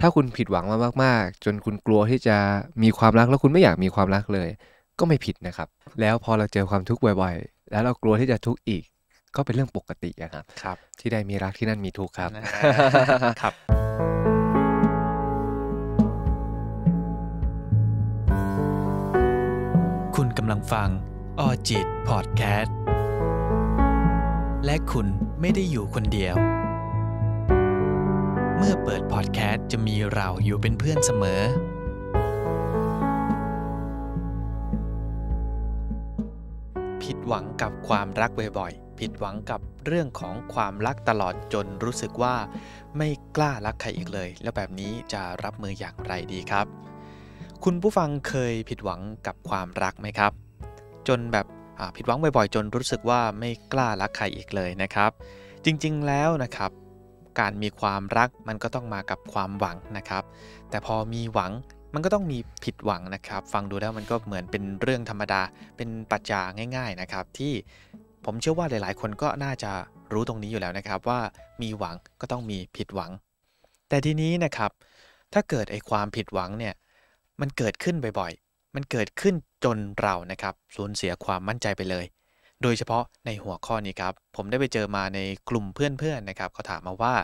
ถ้าคุณผิดหวังมามาก ๆ จนคุณกลัวที่จะมีความรักแล้วคุณไม่อยากมีความรักเลย ก็ไม่ผิดนะครับ แล้วพอเราเจอความทุกข์บ่อย ๆ แล้วเรากลัวที่จะทุกข์อีก ก็เป็นเรื่องปกติะครับครับ ที่ได้มีรักที่นั่นมีทุกข์ครับครับุณกำลังฟังออจิตพอดแคสต์และคุณไม่ได้อยู่คนเดียวเมื่อเปิดพอดแคสต์จะมีเราอยู่เป็นเพื่อนเสมอ ผิดหวังกับความรักบ่อยๆ ผิดหวังกับเรื่องของความรักตลอดจนรู้สึกว่า ไม่กล้ารักใครอีกเลย แล้วแบบนี้จะรับมืออย่างไรดีครับ คุณผู้ฟังเคยผิดหวังกับความรักไหมครับ จนแบบผิดหวังบ่อยๆ จนรู้สึกว่าไม่กล้ารักใครอีกเลยนะครับ จริงๆ แล้วนะครับการมีความรักมันก็ต้องมากับความหวังนะครับ แต่พอมีหวังมันก็ต้องมีผิดหวังนะครับ ฟังดูแล้วมันก็เหมือนเป็นเรื่องธรรมดาเป็นปัจจาง่าย ๆนะครับ ที่ผมเชื่อว่าหลายๆ คนก็น่าจะรู้ตรงนี้อยู่แล้วนะครับว่ามีหวังก็ต้องมีผิดหวัง แต่ทีนี้นะครับ ถ้าเกิดไอ้ความผิดหวังเนี่ยมันเกิดขึ้นบ่อยๆมันเกิดขึ้นจนเรานะครับ สูญเสียความมั่นใจไปเลยโดยเฉพาะในหัวข้อนี้ครับ ผมได้ไปเจอมาในกลุ่มเพื่อนๆนะครับ เขาถามมาว่า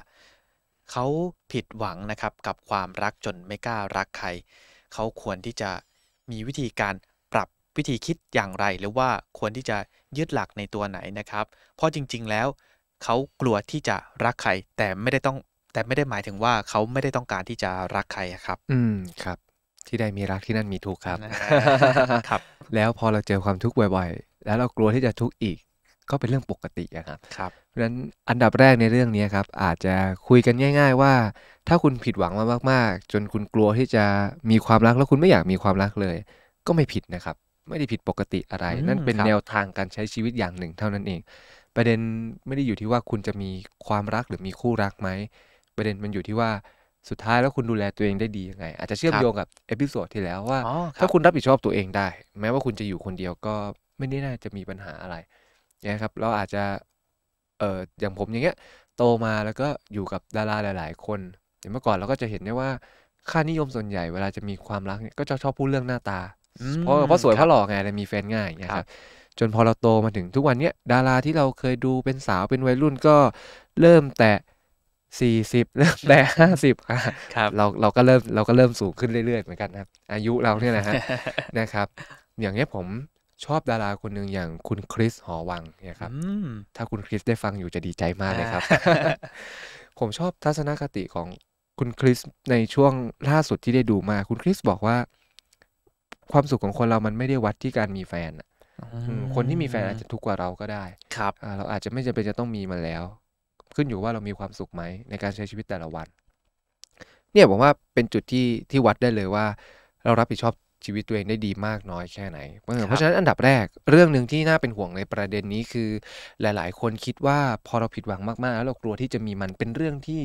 เขาผิดหวังนะครับ กับความรักจนไม่กล้ารักใคร เขาควรที่จะมีวิธีการปรับวิธีคิดอย่างไร หรือว่าควรที่จะ ยึดหลักในตัวไหนนะครับ เพราะจริงๆ แล้ว เขากลัวที่จะรักใครแต่ไม่ได้ต้องแต่ไม่ได้หมายถึงว่าเขาไม่ได้ต้องการที่จะรักใครครับ อืมครับ ที่ได้มีรักที่นั่นมีทุกครับครับ แล้วพอเราเจอความทุกข์บ่อยแล้วเรากลัวที่จะทุกข์อีกก็เป็นเรื่องปกติครับครับ เพราะฉะนั้นอันดับแรกในเรื่องนี้ครับอาจจะคุยกันง่าย ๆ ว่า ถ้าคุณผิดหวังมามาก ๆ จนคุณกลัวที่จะมีความรัก แล้วคุณไม่อยากมีความรักเลย ก็ไม่ผิดนะครับ ไม่ได้ผิดปกติอะไร นั่นเป็นแนวทางการใช้ชีวิตอย่างหนึ่งเท่านั้นเอง ประเด็นไม่ได้อยู่ที่ว่าคุณจะมีความรักหรือมีคู่รักไหมประเด็นมันอยู่ที่ว่าสุดท้ายแล้วคุณดูแลตัวเองได้ดียังไงอาจจะเชื่อมโยงกับเอพิโซดที่แล้วว่าถ้าคุณรับผิดชอบตัวเองได้ แม้ว่าคุณจะอยู่คนเดียวก็ไม่ได้น่าจะมีปัญหาอะไรนะครับ เราอาจจะ เอออย่างผมอย่างเงี้ย โตมาแล้วก็อยู่กับดาราหลาย ๆ คนอย่างเมื่อก่อนเราก็จะเห็นได้ว่าค่านิยมส่วนใหญ่เวลาจะมีความรัก เนี่ยก็จะชอบพูดเรื่องหน้าตา เพราะเพราะสวยเพราะหล่อไงเลยมีแฟนง่ายนะครับ จนพอเราโตมาถึงทุกวันเนี้ยดาราที่เราเคยดูเป็นสาวเป็นวัยรุ่นก็เริ่มแต่สี่สิบเริ่มแต่ห้าสิบครับ เราเราก็เริ่มเราก็เริ่มสูงขึ้นเรื่อยๆเหมือนกันครับ อายุเราเนี่ยนะฮะนะครับ อย่างเงี้ยผมชอบดาราคนหนึ่งอย่างคุณคริสหอวังเนี่ยครับถ้าคุณคริสได้ฟังอยู่จะดีใจมากเลยครับ ผมชอบทัศนคติของคุณคริสในช่วงล่าสุดที่ได้ดูมา คุณคริสบอกว่า ความสุขของคนเรามันไม่ได้วัดที่การมีแฟนคนที่มีแฟนอาจจะทุกกว่าเราก็ได้ ครับเราอาจจะไม่จำเป็นจะต้องมีมันแล้ว ขึ้นอยู่ว่าเรามีความสุขไหมในการใช้ชีวิตแต่ละวัน เนี่ยผมว่าเป็นจุดที่ที่วัดได้เลยว่า เรารับผิดชอบชีวิตตัวเองได้ดีมากน้อยแค่ไหน เพราะฉะนั้นอันดับแรกเรื่องหนึ่งที่น่าเป็นห่วงในประเด็นนี้คือ หลายๆ คนคิดว่าพอเราผิดหวังมากๆ แล้วเรากลัวที่จะมีมันเป็นเรื่องที่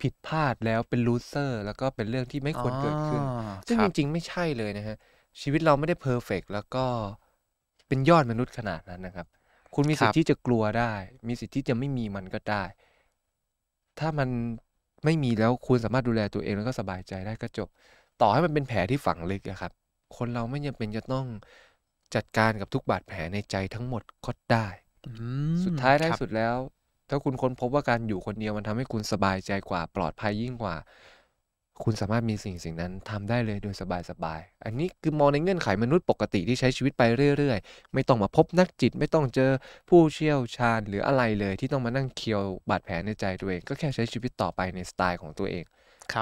ผิดพลาดแล้วเป็นลูเซอร์ แล้วก็เป็นเรื่องที่ไม่ควรเกิดขึ้นซึ่งจริงๆไม่ใช่เลยนะฮะชีวิตเราไม่ได้เพอร์เฟกแล้วก็เป็นยอดมนุษย์ขนาดนั้นนะครับ คุณมีสิทธิ์ที่จะกลัวได้ มีสิทธิ์ที่จะไม่มีมันก็ได้ ถ้ามันไม่มีแล้วคุณสามารถดูแลตัวเองแล้วก็สบายใจได้ก็จบ ต่อให้มันเป็นแผลที่ฝังลึกอะครับคนเราไม่จำเป็นจะต้องจัดการกับทุกบาดแผลในใจทั้งหมดก็ได้สุดท้ายได้สุดแล้ว ถ้าคุณค้นพบว่าการอยู่คนเดียวมันทำให้คุณสบายใจกว่าปลอดภัยยิ่งกว่า คุณสามารถมีสิ่งสิ่งนั้นทำได้เลยโดยสบายๆ อันนี้คือมองในเงื่อนไขมนุษย์ปกติที่ใช้ชีวิตไปเรื่อยๆ ไม่ต้องมาพบนักจิต ไม่ต้องเจอผู้เชี่ยวชาญหรืออะไรเลย ที่ต้องมานั่งเคียวบาดแผลในใจตัวเองก็แค่ใช้ชีวิตต่อไปในสไตล์ของตัวเอง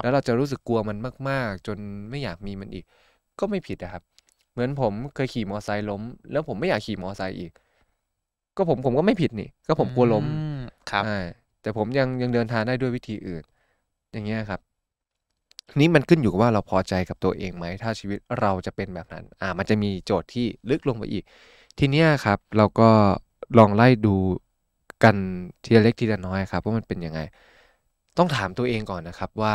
แล้วเราจะรู้สึกกลัวมันมาก ๆ จนไม่อยากมีมันอีกก็ไม่ผิดนะครับ เหมือนผมเคยขี่มอไซค์ล้ม แล้วผมไม่อยากขี่มอไซค์อีก ก็ผมผมก็ไม่ผิดนี่ก็ผมกลัวล้มครับแต่ผมยังยังเดินทางได้ด้วยวิธีอื่น อย่างเงี้ยครับ นี่มันขึ้นอยู่กับว่าเราพอใจกับตัวเองไหม ถ้าชีวิตเราจะเป็นแบบนั้น อ่า มันจะมีโจทย์ที่ลึกลงไปอีก ทีเนี้ยครับ เราก็ลองไล่ดูกันทีละเล็กทีละน้อยครับว่ามันเป็นยังไง ต้องถามตัวเองก่อนนะครับ ว่า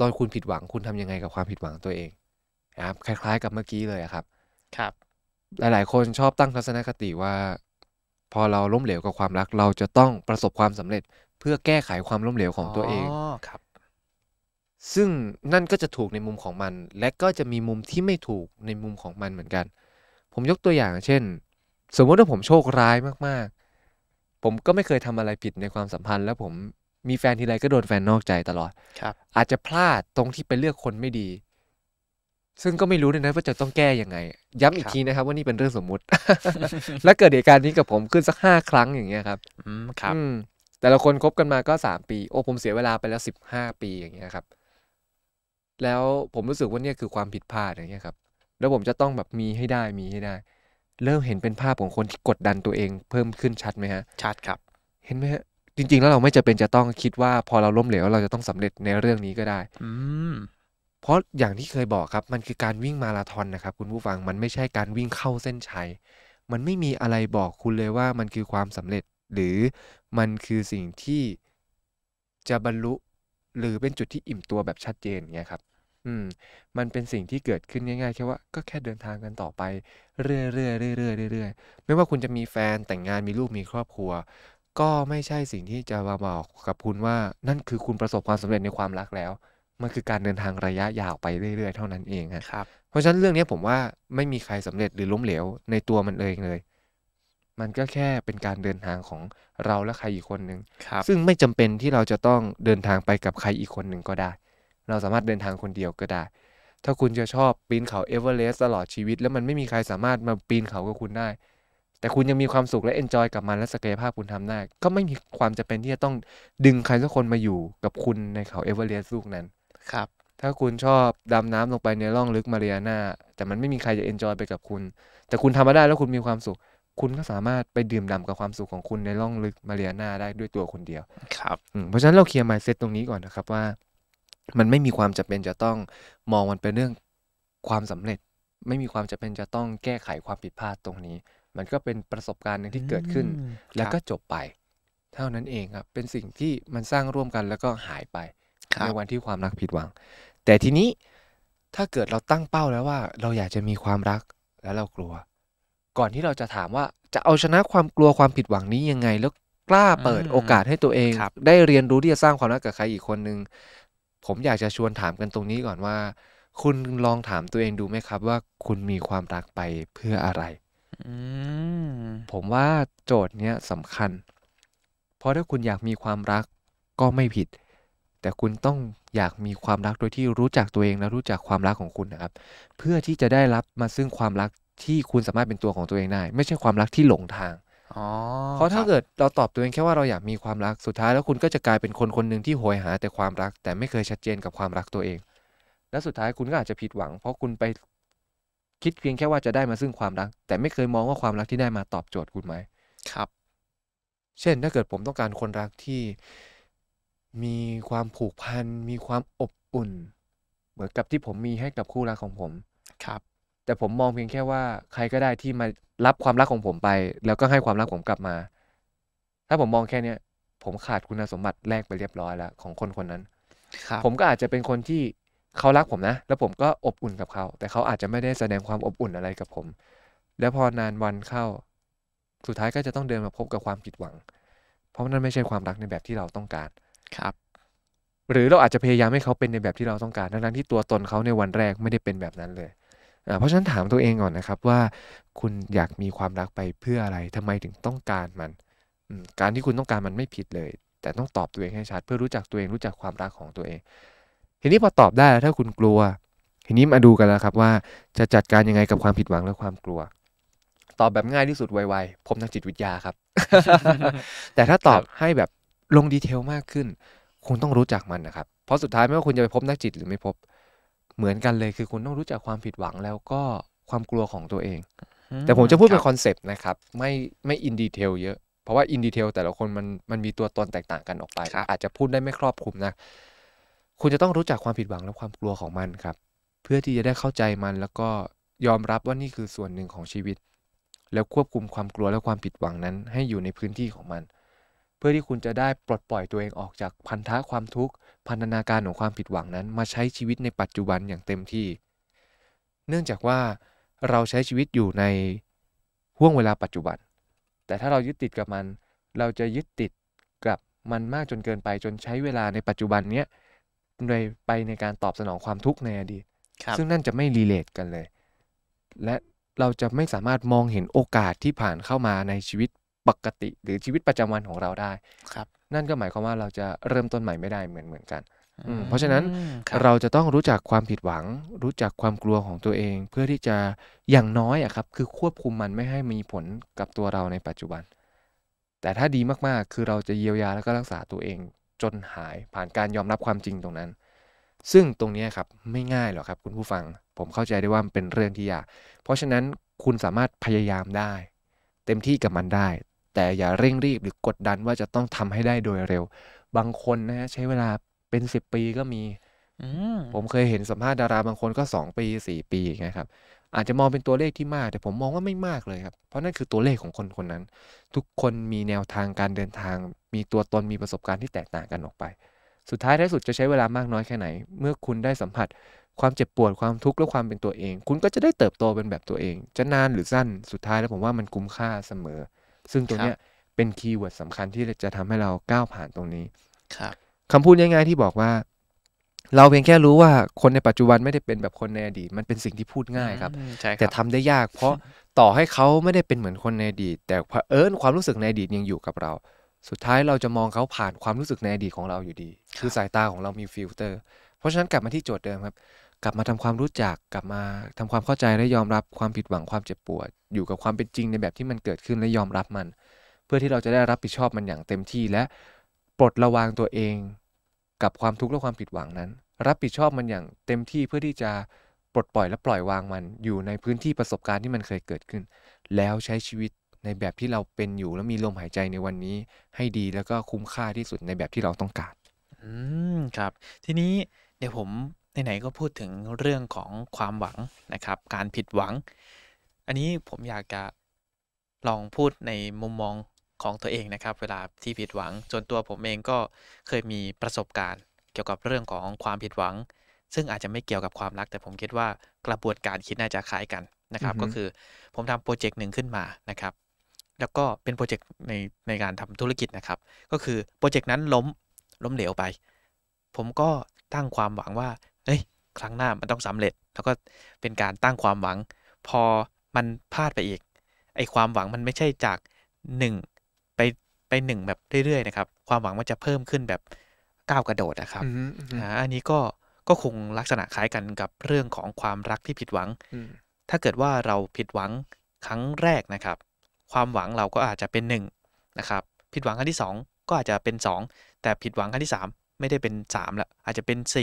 ตอนคุณผิดหวังคุณทำยังไงกับความผิดหวังตัวเองนะครับคล้ายๆ กับเมื่อกี้เลยครับ ครับ หลายๆคนชอบตั้งทัศนคติว่า พอเราล้มเหลวกับความรัก เราจะต้องประสบความสำเร็จ เพื่อแก้ไขความล้มเหลวของตัวเองครับ ซึ่งนั่นก็จะถูกในมุมของมัน และก็จะมีมุมที่ไม่ถูกในมุมของมันเหมือนกัน ผมยกตัวอย่างเช่น สมมติว่าผมโชคร้ายมากๆ ผมก็ไม่เคยทำอะไรผิดในความสัมพันธ์ แล้วผมมีแฟนทีไรก็โดนแฟนนอกใจตลอด ครับ อาจจะพลาดตรงที่ไปเลือกคนไม่ดีซึ่งก็ไม่รู้เลยนะว่าจะต้องแก้ยังไง ย้ำอีกทีนะครับ ว่านี่เป็นเรื่องสมมุติ และเกิดเหตุการณ์นี้กับผมขึ้นสักห้าครั้งอย่างเงี้ยครับอืม ครับแต่ละคนคบกันมาก็สามปี โอ้ ผมเสียเวลาไปแล้วสิบห้าปีอย่างเงี้ยครับ แล้วผมรู้สึกว่าเนี่ยคือความผิดพลาดอย่างเงี้ยครับ แล้วผมจะต้องแบบมีให้ได้มีให้ได้ เริ่มเห็นเป็นภาพของคนที่กดดันตัวเอง เพิ่มขึ้นชัดไหมฮะชัดครับ เห็นไหมฮะจริงๆ แล้วเราไม่จะเป็นจะต้องคิดว่าพอเราล้มเหลวเราจะต้องสำเร็จในเรื่องนี้ก็ได้ อืเพราะอย่างที่เคยบอกครับมันคือการวิ่งมาราธอนนะครับคุณผู้ฟังมันไม่ใช่การวิ่งเข้าเส้นชัยมันไม่มีอะไรบอกคุณเลยว่ามันคือความสำเร็จหรือมันคือสิ่งที่จะบรรลุหรือเป็นจุดที่อิ่มตัวแบบชัดเจนเงี้ยครับ อืม มันเป็นสิ่งที่เกิดขึ้นง่ายๆแค่ว่าก็แค่เดินทางกันต่อไป เรื่อยๆเรื่อยๆเรื่อยๆไม่ว่าคุณจะมีแฟนแต่งงานมีลูกมีครอบครัว ก็ไม่ใช่สิ่งที่จะมาบอกกับคุณว่า นั่นคือคุณประสบความสำเร็จในความรักแล้วมันคือการเดินทางระยะยาวไปเรื่อย ๆ เท่านั้นเองครับเพราะฉะนั้นเรื่องนี้ผมว่าไม่มีใครสำเร็จหรือล้มเหลวในตัวมันเองเลย มันก็แค่เป็นการเดินทางของเราและใครอีกคนหนึ่ง ซึ่งไม่จำเป็นที่เราจะต้องเดินทางไปกับใครอีกคนหนึ่งก็ได้ เราสามารถเดินทางคนเดียว ก็ได้ ถ้าคุณจะชอบปีนเขาเอเวอเรสต์ตลอดชีวิต แล้วมันไม่มีใครสามารถมาปีนเขากับคุณได้ แต่คุณยังมีความสุขและเอนจอยกับมันและศักยภาพคุณทำได้ ก็ไม่มีความจำเป็นที่จะต้องดึงใครสักคนมาอยู่กับคุณในเขาเอเวอเรสต์ลูกนั้นครับถ้าคุณชอบดำน้ำลงไปในร่องลึกมาเรียนา แต่มันไม่มีใครจะเอนจอยไปกับคุณ แต่คุณทำมาได้แล้วคุณมีความสุข คุณก็สามารถไปดื่มด่ากับความสุขของคุณในร่องลึกมาเรียนาได้ด้วยตัวคนเดียว ครับเพราะฉะนั้นเราเคลียร์มายเซตตรงนี้ก่อนนะครับว่า มันไม่มีความจำเป็นจะต้องมองมันเป็นเรื่องความสำเร็จ ไม่มีความจำเป็นจะต้องแก้ไขความผิดพลาดตรงนี้ มันก็เป็นประสบการณ์หนึ่งที่เกิดขึ้น แล้วก็จบไปเท่านั้นเองครับเป็นสิ่งที่มันสร้างร่วมกันแล้วก็หายไปในวันที่ความรักผิดหวัง แต่ทีนี้ถ้าเกิดเราตั้งเป้าแล้วว่าเราอยากจะมีความรักแล้วเรากลัว ก่อนที่เราจะถามว่าจะเอาชนะความกลัวความผิดหวังนี้ยังไง แล้วกล้าเปิดโอกาสให้ตัวเองได้เรียนรู้ที่จะสร้างความรักกับใครอีกคนนึงผมอยากจะชวนถามกันตรงนี้ก่อนว่า คุณลองถามตัวเองดูไหมครับ ว่า คุณมีความรักไปเพื่ออะไรผมว่าโจทย์เนี้ยสำคัญ เพราะถ้าคุณอยากมีความรักก็ไม่ผิดแต่คุณต้องอยากมีความรักโดยที่รู้จักตัวเองและรู้จักความรักของคุณนะครับ เพื่อที่จะได้รับมาซึ่งความรักที่คุณสามารถเป็นตัวของตัวเองได้ไม่ใช่ความรักที่หลงทางเพราะถ้าเกิดเราตอบตัวเองแค่ว่าเราอยากมีความรักสุดท้ายแล้วคุณก็จะกลายเป็นคนคนหนึ่งที่โหยหาแต่ความรัก แต่ไม่เคยชัดเจนกับความรักตัวเอง และสุดท้ายคุณก็อาจจะผิดหวัง เพราะคุณไปคิดเพียงแค่ว่าจะได้มาซึ่งความรัก แต่ไม่เคยมองว่าความรักที่ได้มาตอบโจทย์คุณไหมครับ เช่น ถ้าเกิดผมต้องการคนรักที่มีความผูกพันมีความอบอุ่น เหมือนกับที่ผมมีให้กับคู่รักของผมครับ แต่ผมมองเพียงแค่ว่าใครก็ได้ที่มารับความรักของผมไป แล้วก็ให้ความรักผมกลับมา ถ้าผมมองแค่เนี้ยผมขาดคุณสมบัติแรกไปเรียบร้อยแล้วของคนคนนั้นผมก็อาจจะเป็นคนที่เขารักผมนะแล้วผมก็อบอุ่นกับเขา แต่เขาอาจจะไม่ได้แสดงความอบอุ่นอะไรกับผม แล้วพอนานวันเข้าสุดท้ายก็จะต้องเดินมาพบกับความผิดหวัง เพราะนั่นไม่ใช่ความรักในแบบที่เราต้องการครับ หรือเราอาจจะพยายามให้เขาเป็นในแบบที่เราต้องการทั้งที่ตัวตนเขาในวันแรกไม่ได้เป็นแบบนั้นเลยเพราะฉะนั้นถามตัวเองก่อนนะครับ ว่า คุณอยากมีความรักไปเพื่ออะไรทำไมถึงต้องการมันการที่คุณต้องการมันไม่ผิดเลย แต่ต้องตอบตัวเองให้ชัด เพื่อรู้จักตัวเองรู้จักความรักของตัวเอง ทีนี้พอตอบได้แล้วถ้าคุณกลัว ทีนี้มาดูกันแล้วครับว่าจะจัดการยังไงกับความผิดหวังและความกลัว ตอบแบบง่ายที่สุดไวๆผมนักจิตวิทยาครับ แต่ถ้าตอบให้แบบลงดีเทลมากขึ้นคุณต้องรู้จักมันนะครับเพราะสุดท้ายไม่ว่าคุณจะไปพบนักจิตหรือไม่พบเหมือนกันเลยคือคุณต้องรู้จักความผิดหวังแล้วก็ความกลัวของตัวเอง แต่ผมจะพูดเป็นคอนเซปต์นะครับไม่ไม่อินดีเทลเยอะเพราะว่าอินดีเทลแต่ละคนมันมันมีตัวตนแตกต่างกันออกไป อาจจะพูดได้ไม่ครอบคลุมนะ คุณจะต้องรู้จักความผิดหวังและความกลัวของมันครับ เพื่อที่จะได้เข้าใจมันแล้วก็ยอมรับว่านี่คือส่วนหนึ่งของชีวิต แล้วควบคุมความกลัวและความผิดหวังนั้น ให้อยู่ในพื้นที่ของมันพื่อที่คุณจะได้ปลดปล่อยตัวเองออกจากพันธะความทุกข์ พันธนาการของความผิดหวังนั้นมาใช้ชีวิตในปัจจุบันอย่างเต็มที่ เนื่องจากว่าเราใช้ชีวิตอยู่ในห่วงเวลาปัจจุบัน แต่ถ้าเรายึดติดกับมัน เราจะยึดติดกับมันมากจนเกินไปจนใช้เวลาในปัจจุบันเนี้ยยไปในการตอบสนองความทุกข์ในอดีตซึ่งนั่นจะไม่รีเลทกันเลย และเราจะไม่สามารถมองเห็นโอกาสที่ผ่านเข้ามาในชีวิตปกติหรือชีวิตประจำวันของเราได้ ครับ นั่นก็หมายความว่าเราจะเริ่มต้นใหม่ไม่ได้เหมือนเหมือนกันเพราะฉะนั้นเราจะต้องรู้จักความผิดหวัง รู้จักความกลัวของตัวเอง เพื่อที่จะอย่างน้อยอะครับ คือควบคุมมันไม่ให้มีผลกับตัวเราในปัจจุบัน แต่ถ้าดีมากๆ คือเราจะเยียวยาแล้วก็รักษาตัวเองจนหาย ผ่านการยอมรับความจริงตรงนั้น ซึ่งตรงนี้ครับไม่ง่ายหรอกครับ คุณผู้ฟัง ผมเข้าใจได้ว่ามันเป็นเรื่องที่ยากเพราะฉะนั้นคุณสามารถพยายามได้ เต็มที่กับมันได้แต่อย่าเร่งรีบหรือกดดันว่าจะต้องทำให้ได้โดยเร็ว บางคนนะฮะใช้เวลาเป็นสิบปีก็มี ผมเคยเห็นสัมภาษณ์ดาราบางคนก็สองปีสี่ปีไงครับ อาจจะมองเป็นตัวเลขที่มาก แต่ผมมองว่าไม่มากเลยครับ เพราะนั่นคือตัวเลขของคนคนนั้น ทุกคนมีแนวทางการเดินทาง มีตัวตน มีประสบการณ์ที่แตกต่างกันออกไป สุดท้ายท้ายสุดจะใช้เวลามากน้อยแค่ไหน เมื่อคุณได้สัมผัสความเจ็บปวดความทุกข์และความเป็นตัวเอง คุณก็จะได้เติบโตเป็นแบบตัวเอง จะนานหรือสั้น สุดท้ายแล้วผมว่ามันคุ้มค่าเสมอซึ่งตัวนี้เป็นคีย์เวิร์ดสำคัญที่จะทำให้เราก้าวผ่านตรงนี้ครับคำพูดง่าย ๆ ที่บอกว่า เราเพียงแค่รู้ว่าคนในปัจจุบันไม่ได้เป็นแบบคนในอดีตมันเป็นสิ่งที่พูดง่ายครับบแต่ทำได้ยากเพราะต่อให้เขาไม่ได้เป็นเหมือนคนในอดีตแต่เอิญความรู้สึกในอดีตยังอยู่กับเรา สุดท้ายเราจะมองเขาผ่านความรู้สึกในอดีตของเราอยู่ดี คือสายตาของเรามีฟิลเตอร์เพราะฉะนั้นกลับมาที่โจทย์เดิมครับกลับมาทำความรู้จักกลับมาทำความเข้าใจและยอมรับความผิดหวังความเจ็บปวด อยู่กับความเป็นจริงในแบบที่มันเกิดขึ้นและยอมรับมัน เพื่อที่เราจะได้รับผิดชอบมันอย่างเต็มที่และปลดระวางตัวเอง กับความทุกข์และความผิดหวังนั้น รับผิดชอบมันอย่างเต็มที่เพื่อที่จะปลดปล่อยและปล่อยวางมัน อยู่ในพื้นที่ประสบการณ์ที่มันเคยเกิดขึ้น แล้วใช้ชีวิตในแบบที่เราเป็นอยู่ และมีลมหายใจในวันนี้ ให้ดีแล้วก็คุ้มค่าที่สุดในแบบที่เราต้องการอืมครับ ทีนี้เดี๋ยวผมไหนๆก็พูดถึงเรื่องของความหวังนะครับ การผิดหวัง อันนี้ผมอยากจะลองพูดในมุมมองของตัวเองนะครับ เวลาที่ผิดหวัง จนตัวผมเองก็เคยมีประสบการณ์ เกี่ยวกับเรื่องของความผิดหวัง ซึ่งอาจจะไม่เกี่ยวกับความรักแต่ผมคิดว่ากระบวนการคิดน่าจะคล้ายกันนะครับ ก็คือผมทำโปรเจกต์หนึ่งขึ้นมานะครับ แล้วก็เป็นโปรเจกต์ในในการทำธุรกิจนะครับ ก็คือโปรเจกต์นั้นล้มล้มเหลวไป ผมก็ตั้งความหวังว่าเอ้ยครั้งหน้ามันต้องสำเร็จ แล้วก็เป็นการตั้งความหวัง พอมันพลาดไปอีกไอความหวังมันไม่ใช่จาก1ไปไปหนึ่งแบบเรื่อยๆนะครับความหวังมันจะเพิ่มขึ้นแบบก้าวกระโดดนะครับออันนี้ก็ก็คงลักษณะคล้ายกันกับเรื่องของความรักที่ผิดหวังถ้าเกิดว่าเราผิดหวังครั้งแรกนะครับ ความหวังเราก็อาจจะเป็น1นนะครับผิดหวังครั้งที่2ก็อาจจะเป็น2 แต่ผิดหวังครั้งที่ 3 ไม่ได้เป็น3ละอาจจะเป็น4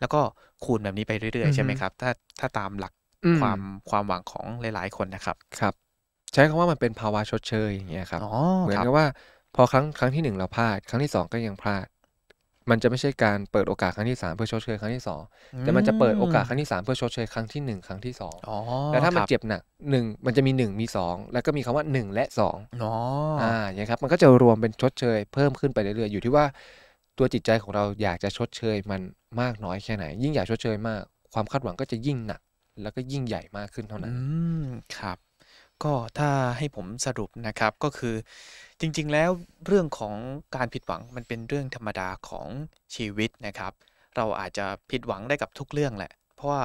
แล้วก็คูณแบบนี้ไปเรื่อยๆใช่ไหมครับถ้าถ้าตามหลักความความหวังของหลายๆคนนะครับครับ ใช้คำว่ามันเป็นภาวะชดเชยอย่างเงี้ยครับเหมือนกับว่าพอครั้งครั้งที่หนึ่งเราพลาด ครั้งที่สองก็ยังพลาดมันจะไม่ใช่การเปิดโอกาสครั้งที่สามเพื่อชดเชย ครั้งที่สองแต่มันจะเปิดโอกาสครั้งที่สามเพื่อชดเชย ครั้งที่หนึ่งครั้งที่สองแล้วถ้ามันเจ็บหนักหนึ่งมันจะมีหนึ่งมีสองแล้วก็มีคำว่าหนึ่งและสองอ๋ออ่าอย่างครับมันก็จะรวมเป็นชดเชยเพิ่มขึ้นไปเรื่อย ๆ อยู่ที่ว่าตัวจิตใจของเราอยากจะชดเชย มันมากน้อยแค่ไหน ยิ่งอยากชดเชยมาก ความคาดหวังก็จะยิ่งหนัก แล้วก็ยิ่งใหญ่มากขึ้นเท่านั้นอืมครับ ก็ถ้าให้ผมสรุปนะครับก็คือจริงๆ แล้วเรื่องของการผิดหวังมันเป็นเรื่องธรรมดาของชีวิตนะครับ เราอาจจะผิดหวังได้กับทุกเรื่องแหละ เพราะว่า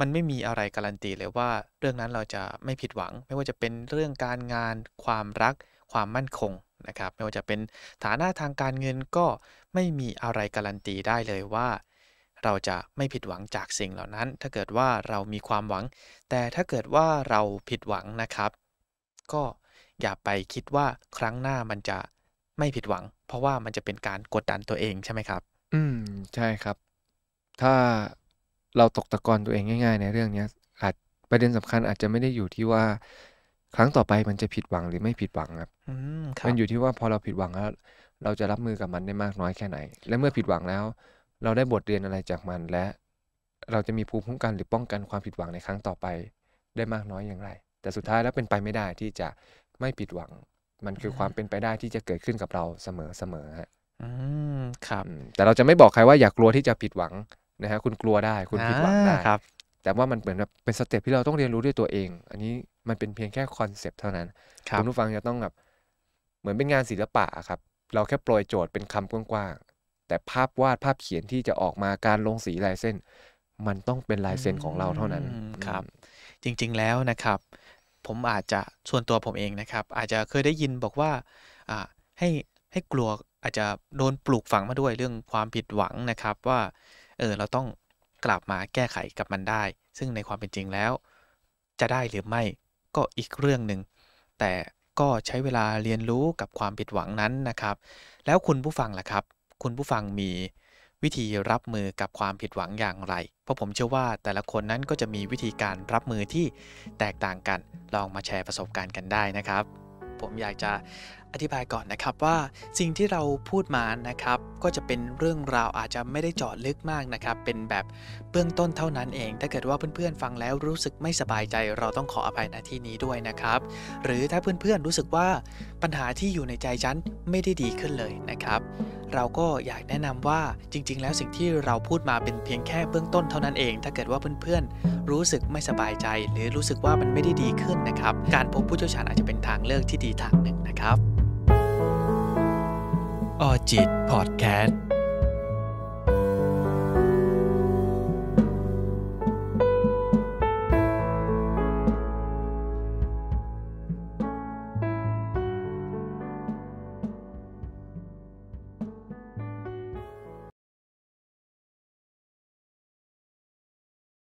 มันไม่มีอะไรการันตีเลยว่าเรื่องนั้นเราจะไม่ผิดหวัง ไม่ว่าจะเป็นเรื่องการงานความรักความมั่นคงนะครับ ไม่ว่าจะเป็นฐานะทางการเงินก็ไม่มีอะไรการันตีได้เลยว่า เราจะไม่ผิดหวังจากสิ่งเหล่านั้น ถ้าเกิดว่าเรามีความหวัง แต่ถ้าเกิดว่าเราผิดหวังนะครับ ก็อย่าไปคิดว่าครั้งหน้ามันจะไม่ผิดหวัง เพราะว่ามันจะเป็นการกดดันตัวเองใช่ไหมครับ อืม ใช่ครับ ถ้าเราตกตะกอนตัวเองง่าย ๆ ในเรื่องนี้อาจประเด็นสำคัญอาจจะไม่ได้อยู่ที่ว่าครั้งต่อไปมันจะผิดหวังหรือไม่ผิดหวังครับ มันอยู่ที่ว่าพอเราผิดหวังแล้วเราจะรับมือกับมันได้มากน้อยแค่ไหน และเมื่อผิดหวังแล้วเราได้บทเรียนอะไรจากมันและเราจะมีภูมิคุ้มกันหรือป้องกันความผิดหวังในครั้งต่อไป ได้มากน้อยอย่างไร แต่สุดท้ายแล้วเป็นไปไม่ได้ที่จะไม่ผิดหวัง มันคือความเป็นไปได้ที่จะเกิดขึ้นกับเราเสมอเสมอฮะอืมครับ แต่เราจะไม่บอกใครว่าอย่ากลัวที่จะผิดหวังนะฮะ คุณกลัวได้ คุณผิดหวังได้ครับแต่ว่ามันเหมือนแบบเป็นสเต็ปที่เราต้องเรียนรู้ด้วยตัวเอง อันนี้มันเป็นเพียงแค่คอนเซปต์เท่านั้นคุณผู้ฟังจะต้องแบบเหมือนเป็นงานศิลปะครับ เราแค่โปรยโจทย์เป็นคำกว้างๆ แต่ภาพวาดภาพเขียนที่จะออกมาการลงสีลายเส้น มันต้องเป็นลายเส้นของเราเท่านั้น ครับ จริงๆแล้วนะครับ ผมอาจจะส่วนตัวผมเองนะครับ อาจจะเคยได้ยินบอกว่าให้ให้กลัวอาจจะโดนปลูกฝังมาด้วยเรื่องความผิดหวังนะครับ ว่าเออเราต้องกลับมาแก้ไขกับมันได้ ซึ่งในความเป็นจริงแล้ว จะได้หรือไม่ก็อีกเรื่องหนึ่งแต่ก็ใช้เวลาเรียนรู้กับความผิดหวังนั้นนะครับ แล้วคุณผู้ฟังล่ะครับ คุณผู้ฟังมีวิธีรับมือกับความผิดหวังอย่างไร เพราะผมเชื่อว่าแต่ละคนนั้นก็จะมีวิธีการรับมือที่แตกต่างกัน ลองมาแชร์ประสบการณ์กันได้นะครับ ผมอยากจะอธิบายก่อนนะครับว่าสิ่งที่เราพูดมานะครับ ก็จะเป็นเรื่องราวอาจจะไม่ได้เจาะลึกมากนะครับ เป็นแบบเบื้องต้นเท่านั้นเอง ถ้าเกิดว่าเพื่อนๆฟังแล้วรู้สึกไม่สบายใจ เราต้องขออภัยในที่นี้ด้วยนะครับ หรือถ้าเพื่อนๆรู้สึกว่าปัญหาที่อยู่ในใจฉันไม่ได้ดีขึ้นเลยนะครับ เราก็อยากแนะนำว่าจริง ๆ แล้วสิ่งที่เราพูดมาเป็นเพียงแค่เบื้องต้นเท่านั้นเอง ถ้าเกิดว่าเพื่อนๆรู้สึกไม่สบายใจ หรือรู้สึกว่ามันไม่ได้ดีขึ้นนะครับ การพบผู้เชี่ยวชาญอาจจะเป็นทางเลือกที่ดีทางหนึ่งนะครับออจิตพอดแคสต์